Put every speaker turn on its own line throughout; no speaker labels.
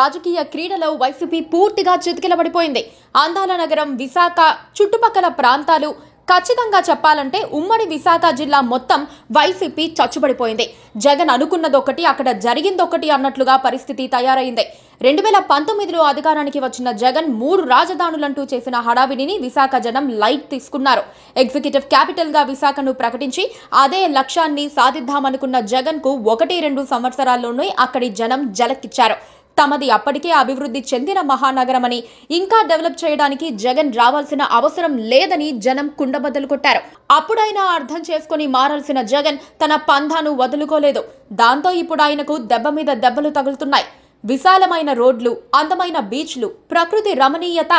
రాజకీయ క్రీడలో వైసీపీ పూర్తిగా చితికిలబడిపోయింది ఆందాల నగరం విశాఖ చుట్టుపక్కల ప్రాంతాలు ఖచ్చితంగా చెప్పాలంటే ఉమ్మడి విశాఖ జిల్లా మొత్తం వైసీపీ చచ్చుబడిపోయింది జగన్ అనుకున్నదొకటి అక్కడ జరిగిందొకటి అన్నట్లుగా పరిస్థితి తయారైంది రెండు వేల పంతొమ్మిదిలో అధికారానికి వచ్చిన జగన్ మూడు రాజధానులంటూ చేసిన హడావిడిని విశాఖ జనం లైట్ తీసుకున్నారు ఎగ్జిక్యూటివ్ క్యాపిటల్గా విశాఖను ప్రకటించి అదే లక్ష్యాన్ని సాధిద్దామనుకున్న జగన్కు ఒకటి రెండు సంవత్సరాల్లోనే అక్కడి జనం జలక్కిచ్చారు తమది అప్పటికే అభివృద్ధి చెందిన మహానగరమని ఇంకా డెవలప్ చేయడానికి జగన్ రావాల్సిన అవసరం లేదని జనం కుండబద్దలు కొట్టారు అప్పుడైనా అర్థం చేసుకుని మారాల్సిన జగన్ తన పంధాను వదులుకోలేదు దాంతో ఇప్పుడు ఆయనకు దెబ్బ మీద దెబ్బలు తగులుతున్నాయి విశాలమైన రోడ్లు అందమైన బీచ్లు ప్రకృతి రమణీయత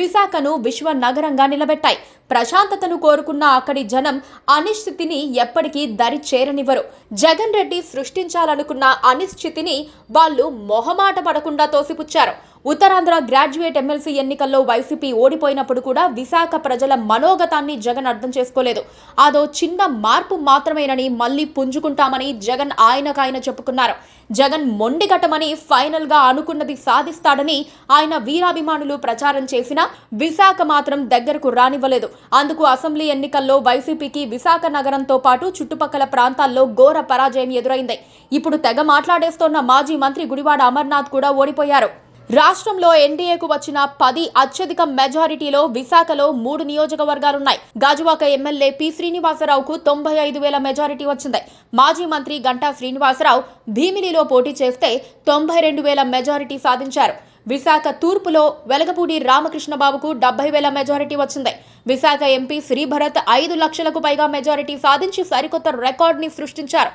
విశాఖను విశ్వ నగరంగా నిలబెట్టాయి ప్రశాంతతను కోరుకున్న అక్కడి జనం అనిశ్చితిని ఎప్పటికీ దరి చేరనివ్వరు జగన్ రెడ్డి సృష్టించాలనుకున్న అనిశ్చితిని వాళ్ళు మొహమాట పడకుండా తోసిపుచ్చారు ఉత్తరాంధ్ర గ్రాడ్యుయేట్ ఎమ్మెల్సీ ఎన్నికల్లో వైసీపీ ఓడిపోయినప్పుడు కూడా విశాఖ ప్రజల మనోగతాన్ని జగన్ అర్థం చేసుకోలేదు అదో చిన్న మార్పు మాత్రమేనని మళ్ళీ పుంజుకుంటామని జగన్ ఆయనకాయన చెప్పుకున్నారు జగన్ మొండిగటమని ఫైనల్ గా అనుకున్నది సాధిస్తాడని ఆయన వీరాభిమానులు ప్రచారం చేసినా విశాఖ మాత్రం దగ్గరకు రానివ్వలేదు అందుకు అసెంబ్లీ ఎన్నికల్లో వైసీపీకి విశాఖ నగరంతో పాటు చుట్టుపక్కల ప్రాంతాల్లో ఘోర పరాజయం ఎదురైంది ఇప్పుడు తెగ మాట్లాడేస్తోన్న మాజీ మంత్రి గుడివాడ అమర్నాథ్ కూడా ఓడిపోయారు రాష్ట్రంలో ఎన్డీఏకు వచ్చిన పది అత్యధిక మెజారిటీలో విశాఖలో మూడు నియోజకవర్గాలున్నాయి గాజువాక ఎమ్మెల్యే పి శ్రీనివాసరావుకు తొంభై ఐదు వేల మెజారిటీ వచ్చింది మాజీ మంత్రి గంటా శ్రీనివాసరావు భీమిలిలో పోటీ చేస్తే తొంభై రెండు వేల మెజారిటీ సాధించారు విశాఖ తూర్పులో వెలగపూడి రామకృష్ణబాబుకు డెబ్బై వేల మెజారిటీ వచ్చింది విశాఖ ఎంపీ శ్రీభరత్ ఐదు లక్షలకు పైగా మెజారిటీ సాధించి సరికొత్త రికార్డుని సృష్టించారు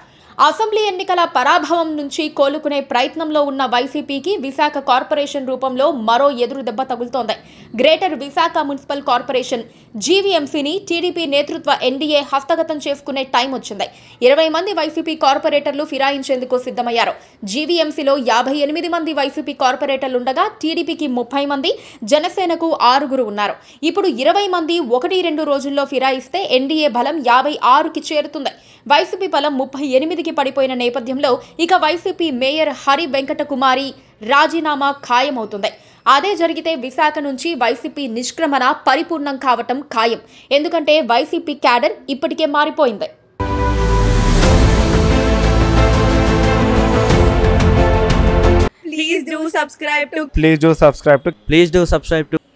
అసెంబ్లీ ఎన్నికల పరాభవం నుంచి కోలుకునే ప్రయత్నంలో ఉన్న వైసీపీకి విశాఖ కార్పొరేషన్ రూపంలో మరో ఎదురు దెబ్బ తగులుతోంది గ్రేటర్ విశాఖ మున్సిపల్ కార్పొరేషన్ జీవీఎంసీని టీడీపీ నేతృత్వ ఎన్డీఏ హస్తగతం చేసుకునే టైం వచ్చింది ఇరవై మంది వైసీపీ కార్పొరేటర్లు ఫిరాయించేందుకు సిద్ధమయ్యారు జీవీఎంసీలో యాభై ఎనిమిది మంది వైసీపీ కార్పొరేటర్లుండగా టీడీపీకి ముప్పై మంది జనసేనకు ఆరుగురు ఉన్నారు ఇప్పుడు ఇరవై మంది ఒకటి రెండు రోజుల్లో ఫిరాయిస్తే ఎన్డీఏ బలం యాభై ఆరుకి చేరుతుంది వైసీపీ బలం ముప్పై ఎనిమిదికి ఉలిక్కి పడిపోయిన నేపథ్యంలో ఇక వైసీపీ మేయర్ హరి వెంకట కుమారి రాజీనామా ఖాయమవుతుంది అదే జరిగితే విశాఖ నుంచి వైసీపీ నిష్క్రమణ పరిపూర్ణం కావటం ఖాయం ఎందుకంటే వైసీపీ క్యాడర్ ఇప్పటికే మారిపోయింది Please do subscribe to. Please do subscribe to. Please do subscribe to.